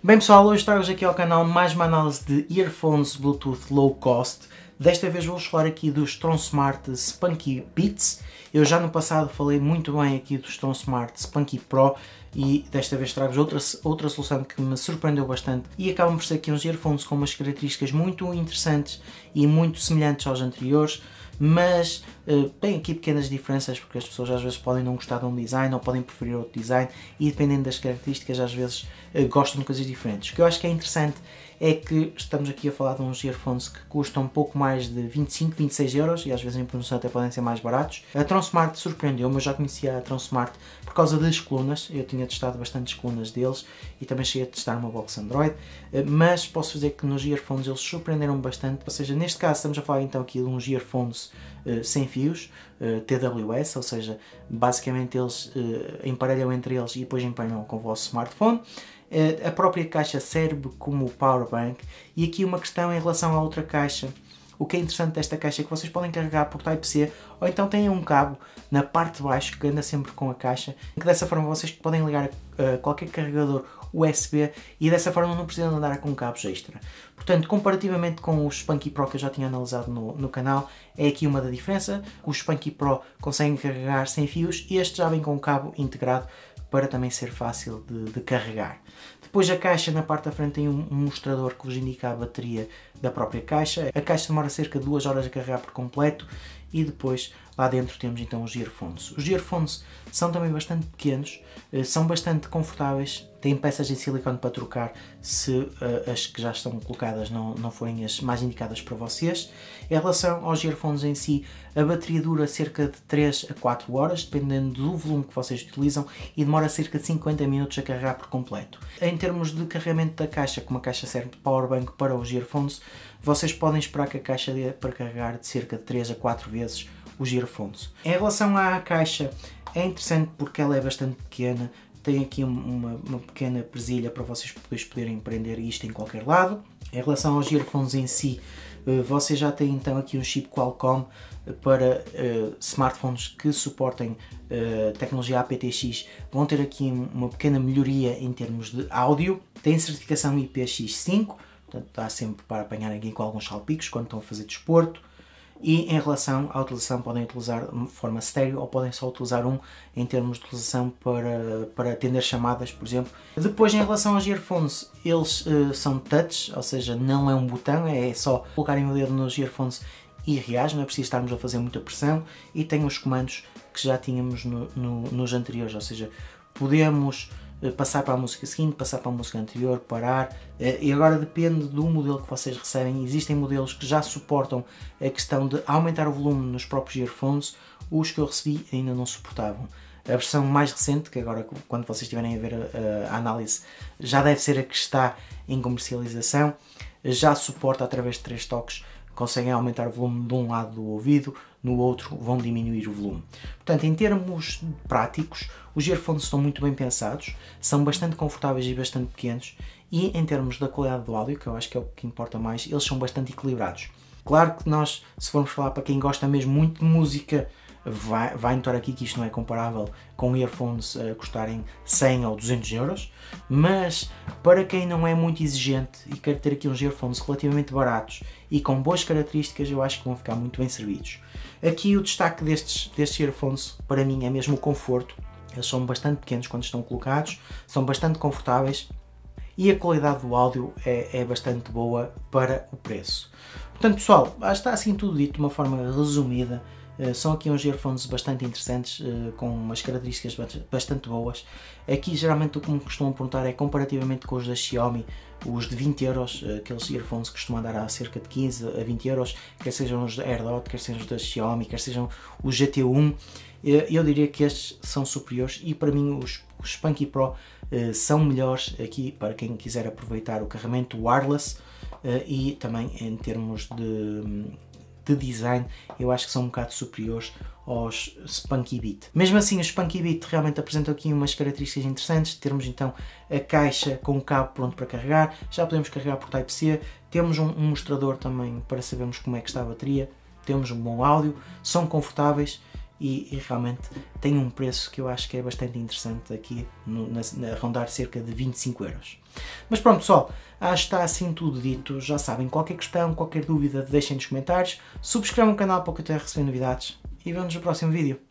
Bem pessoal, hoje trago-vos aqui ao canal mais uma análise de earphones Bluetooth low cost. Desta vez vou-vos falar aqui dos Tron Smart Spunky Beats. Eu já no passado falei muito bem aqui dos Tron Smart Spunky Pro e desta vez trago-vos outra, outra solução que me surpreendeu bastante e acabam por ser aqui uns earphones com umas características muito interessantes e muito semelhantes aos anteriores mas eh, tem aqui pequenas diferenças porque as pessoas às vezes podem não gostar de um design ou podem preferir outro design e dependendo das características às vezes eh, gostam de coisas diferentes. O que eu acho que é interessante é que estamos aqui a falar de uns earphones que custam um pouco mais de 25, 26 euros e às vezes em promoção até podem ser mais baratos. A Tronsmart surpreendeu-me, eu já conhecia a Tronsmart por causa das colunas, eu tinha testado bastantes colunas deles e também cheguei a testar uma box Android, eh, mas posso dizer que nos earphones eles surpreenderam bastante, ou seja, neste caso estamos a falar então aqui de uns earphones eh, sem fios, eh, TWS, ou seja, basicamente eles eh, emparelham entre eles e depois emparelham com o vosso smartphone. a própria caixa serve como powerbank e aqui uma questão em relação à outra caixa o que é interessante desta caixa é que vocês podem carregar por Type-C ou então têm um cabo na parte de baixo que anda sempre com a caixa, que dessa forma vocês podem ligar a eh, qualquer carregador USB e dessa forma não precisam andar com cabos extra. Portanto, comparativamente com os Spunky Pro que eu já tinha analisado no, no canal, é aqui uma da diferença. Os Spunky Pro conseguem carregar sem fios e este já vem com um cabo integrado para também ser fácil de, de carregar. Depois a caixa na parte da frente tem um, mostrador que vos indica a bateria da própria caixa. A caixa demora cerca de 2 horas a carregar por completo e depois lá dentro temos então os earphones. Os earphones são também bastante pequenos, eh, são bastante confortáveis, tem peças de silicone para trocar se uh, as que já estão colocadas não, não forem as mais indicadas para vocês. Em relação aos earphones em si, a bateria dura cerca de 3 a 4 horas, dependendo do volume que vocês utilizam, e demora cerca de 50 minutos a carregar por completo. Em termos de carregamento da caixa, como a caixa serve de powerbank para os earphones, vocês podem esperar que a caixa dê para carregar de cerca de 3 a 4 vezes os earphones. Em relação à caixa, é interessante porque ela é bastante pequena, tem aqui uma, uma pequena presilha para vocês depois poderem prender isto em qualquer lado. Em relação aos earphones em si, eh, vocês já têm então aqui um chip Qualcomm eh, para uh, smartphones que suportem uh, tecnologia aptX vão ter aqui uma pequena melhoria em termos de áudio. Tem certificação IPX5, portanto dá sempre para apanhar alguém com alguns salpicos quando estão a fazer desporto. E em relação à utilização, podem utilizar de forma estéreo ou podem só utilizar um em termos de utilização para, para atender chamadas, por exemplo. Depois, em relação aos earphones, eles uh, são touch, ou seja, não é um botão, é só colocarem o dedo nos earphones e reage, não é preciso estarmos a fazer muita pressão. E tem os comandos que já tínhamos no, no, nos anteriores, ou seja, podemos eh, passar para a música seguinte, passar para a música anterior, parar. Eh, e agora depende do modelo que vocês recebem. Existem modelos que já suportam a questão de aumentar o volume nos próprios earphones, os que eu recebi ainda não suportavam. A versão mais recente, que agora quando vocês estiverem a ver a, eh, a análise, já deve ser a que está em comercialização, já suporta através de três toques, conseguem aumentar o volume de um lado do ouvido, no outro vão diminuir o volume. Portanto, em termos práticos, os earphones estão muito bem pensados, são bastante confortáveis e bastante pequenos, e em termos da qualidade do áudio, que eu acho que é o que importa mais, eles são bastante equilibrados. Claro que nós, se formos falar para quem gosta mesmo muito de música, vai, vai notar aqui que isto não é comparável com earphones a eh, custarem 100 ou 200 euros, mas para quem não é muito exigente e quer ter aqui uns earphones relativamente baratos e com boas características, eu acho que vão ficar muito bem servidos. Aqui o destaque destes, destes earphones para mim é mesmo o conforto. Eles são bastante pequenos quando estão colocados, são bastante confortáveis e a qualidade do áudio é, é bastante boa para o preço. Portanto, pessoal, está assim tudo dito de uma forma resumida eh, são aqui uns earphones bastante interessantes, eh, com umas características bastante boas. Aqui geralmente o que me costumam perguntar é comparativamente com os da Xiaomi, os de 20 euros, eh, aqueles earphones costumam dar a cerca de 15 a 20 euros, quer sejam os da AirDot, quer sejam os da Xiaomi, quer sejam os GT1, eu diria que estes são superiores e para mim os, Spunky Pro são melhores aqui para quem quiser aproveitar o carregamento wireless e também em termos de hum, de design, eu acho que são um bocado superiores aos Spunky Beat. Mesmo assim, o Spunky Beat realmente apresenta aqui umas características interessantes, temos então a caixa com o cabo pronto para carregar, já podemos carregar por Type-C, temos um, mostrador também para sabermos como é que está a bateria, temos um bom áudio, são confortáveis, e, e, realmente tem um preço que eu acho que é bastante interessante aqui, no, na, na, rondar cerca de 25 euros. Mas pronto pessoal, ah, está assim tudo dito. Já sabem, qualquer questão, qualquer dúvida, deixem nos comentários. Subscrevam o canal para que eu tenha receber novidades. E vemos no próximo vídeo.